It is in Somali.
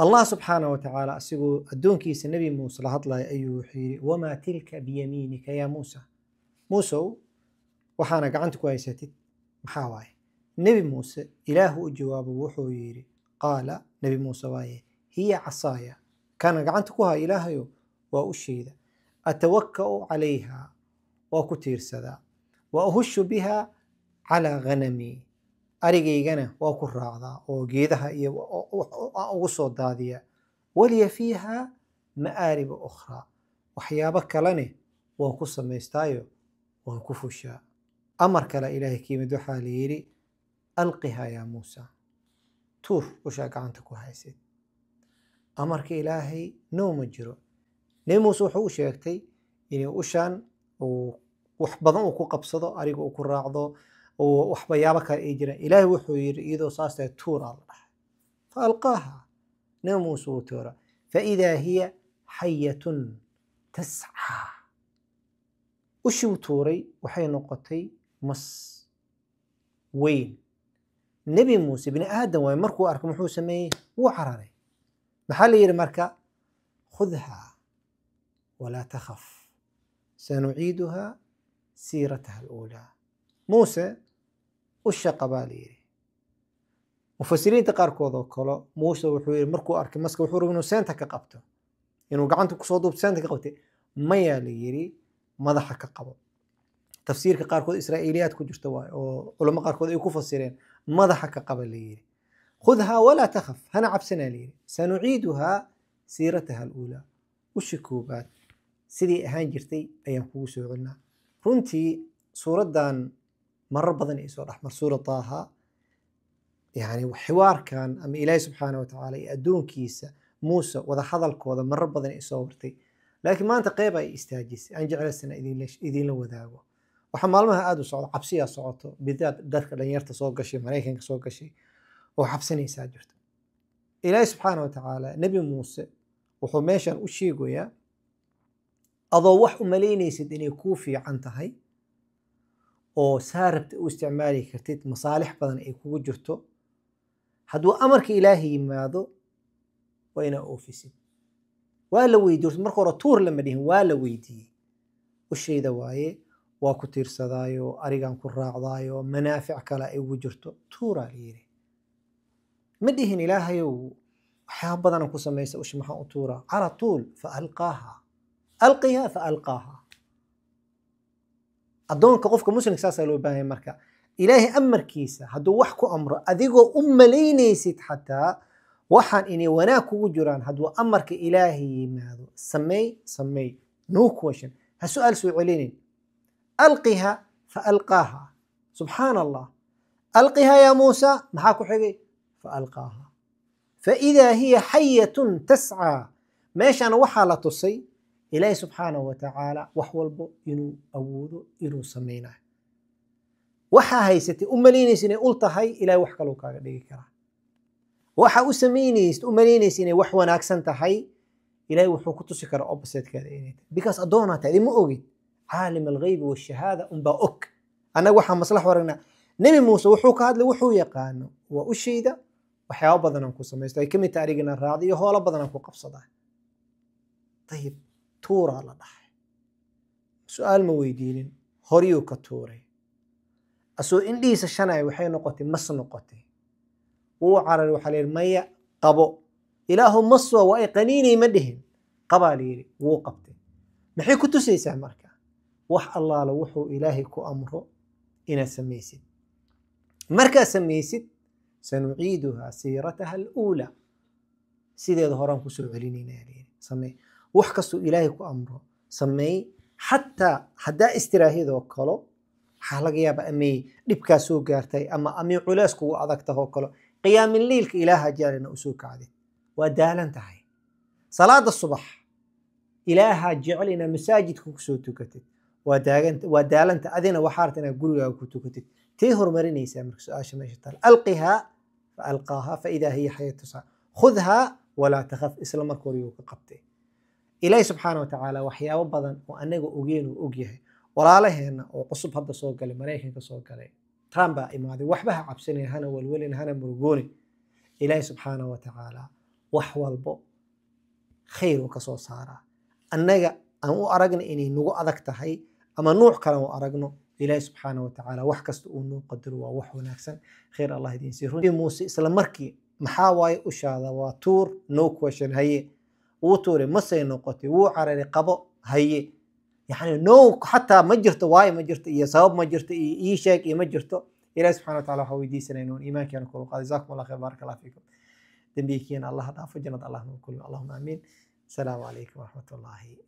allah subxaana watacaala asigoo addoonkiisa nebi muuse la hadlaya ayuu wuxuu yidhi wamaa tilka biyamiinika yaa muusa muusew waxaana gacanta ku haysatid maxaa waaye nebi muuse ilaahu u jawaabo wuxuu yidhi qaala nebi muuse waaye hiya casaaya kana gacanta ku haa ilaahayo waa u sheeda atawaka'u calayha waa ku tiirsadaa wa ahushu bihaa calaa ghanamii arigaygana waa ku raacdaa oo geedaha iyo aan ugu soo daadiya waliya fiihaa ma'aariba ukhraa waxyaabo kalene waan ku samaystaayo waan ku fushaa amar kale ilaahay kiimid waxaa la yidhi alqihaa yaa muusa tuur ushaa gacanta ku haysid amarka ilaahay now ma jiro nebi muuse wuxuu u sheegtay inay ushaan uu wax badan uu ku qabsado arigu uu ku raacdo oo waxbayaabo kale ay jiraan ilaahay wuxuu yidhi iyadoo saas tahay tuur aa la dhahay fa alqaaha nabi muuse wuu toora faidaa hiya xayatun tascaa ushuu tuuray waxay noqotay mas weyn nebi muuse bini aadam waaye markuu arkay muxuu sameeyey wuu cararay maxaa la yidhi marka khudha walaa takhaf sanuciiduha siirataha aluulaa muuse ushaqa baa layidhi mufasiriinta qaarkood oo kale muuse wuxuu yii markuu arkay maska wuxuu raba inuu seenta ka qabto inuu gacanta kusoo duubto seenta ka qabtay mayaa la yidhi madaxa ka qabo tafsiirka qaarkood israa'iiliyaad ku jirta waay oo culamo qaarkood ay ku fasireen madaxa ka qaba la yidhi khudhaa walaa takhaf hana cabsanaa layidhi sanuciiduhaa siirataha aluulaa ushi koobaad sidii ahaan jirtay ayaan kugu soo celinaa runtii suuraddan marar badan ay soo dhexmar suura taaha yani xiwaarkan ama ilaahi subxaana watacaala iyo adduunkiisa muuse wada hadalkooda marar badan ay wartay laakiin maanta qeyb ay istaajisay aan jeclaysana idinla wadaago waxaa maalmaha aada u socdo cabsiyaa socoto bidaad dadka dhalinyarta soo gashay maraykanka soo gashay oo xabsanaysaa jirto ilaahi subxaana watacaala nebi muuse wuxuu meeshan u sheegayaa adoo wax u malaynaysid inay kuu fiican tahay oo saa rabta u isticmaali kartid masaalix badan ay kugu jirto hadduu amarka ilaahi yimaado waa inaa oofisid waa la weydiiy marka hore tuur lama dhihin waa la weydiiyey ushayda waaye waa ku tiirsadaayo arigan ku raacdaayo manaafic kale ay ugu jirto tuuraa la yiri ma dhihin ilaahayow waxyaa badana ku samaysa ush maxaan u tuuraa cala tuul fa alqaaha alqiha fa alqaaha adoonka qofka muslimka saasaa loo baahanya marka ilaahay amarkiisa hadduu wax ku amro adigoo u malaynaysid xataa waxaan inay wanaag kugu jiraan hadduu amarka ilaahay yimaado sameey sameey no question ha su-aal soo celinayn alqiha faalqaaha subxaana allah alqiha yaa muusa maxaa ku xigay faalqaaha faidaa hiya xayatun tascaa meeshaana waxaa la tusay ilaahay subxaanahu watacaala wax walbo inuu awoodo inuu samaynayo waxaa haysatay u malaynaysa inay ul tahay ilahay wax kalou kaaga dhigi karaa waxa u samaynaysa u malaynaysa inay wax wanaagsan tahay ilahay wuxuu ku tusi karaa oppositekeeda inay tahay because addoonaa tahay idinma ogin caalim alghaybi washahaada unbaa og annaga waxaan maslax waragnaa nebi muuse wuxuu ka hadlay wuxuu yaqaano waa u shayda waxyaabo badanaan ku samaysto ay ka mid tahay arigana raacda iyo hoolo badanaan ku qabsadaa ayib tuuraa la dhahay su-aal ma weydiinin horyuu ka tuuray asuu indhihiisa shanay waxay noqotay mas noqotay wuu cararay waxaa la yidhi maya qabo ilaahu maswa waa ay qaniinay ma dhihin qabaa la yidhi wuu qabtay maxay ku tusaysaa marka wax allaala wuxuu ilaahay ku amro inaad samaysid markaad samaysid sanuciiduhaa siirataha aluulaa sideeda horaan kusoo celinaynaa la yidhi samee wax kastuu ilaahay ku amro sameey xataa haddaa istiraahidoo kalo waxaa laga yaabaa amay dhibkaa soo gaartay ama amay culays kugu adagtah kalo qiyaamin liilka ilaaha jaalina usoo kacday waa daalan tahay salaada subax ilaaha jecelina masaajidka kusoo tukatid waa daalanta adina waxaarta inaa gurigaaga ku tukatid tee horumarinaysaa marka su-aasha meesha taala alqihaa fa alqaahaa fa hiya xayatusaa khudhaa walaa takhaf isla marka yuu ka qabtay ilaahi subxaana watacaala waxyaabo badan oo anaga ogeen uu ogyahay walaalaheenna oo cusub hadda soo galay maraykanka soo galay trump baa imaaday waxba ha hana walwalin hana murugoonin ilaahi subxaana watacaala wax walbo khayr uu kasoo saaraa annaga aan u aragna inay nagu adag tahay ama nuuc kalen u aragno ilaahi subxaana watacaala wax kasta uu noo qadaro waa wax wanaagsan khayr allah idiin sii muuse isla maxaa waaye ushaada waa tuur no question haye wuu tuuray masay noqotay wuu cararay qabo haye yani no xataa ma jirto waayo ma jirto iyo sabab ma jirto iyo ii sheeg iyo ma jirto ilahi subxana watacala waxa weydiisanayna un iimaankeena kula qaada jazakum allah khayr baaraka allah fiikum dembigikiina allah dhaafo jannada allah nagu kulmi allahuma aamiin asalaamu calaykum waraxmat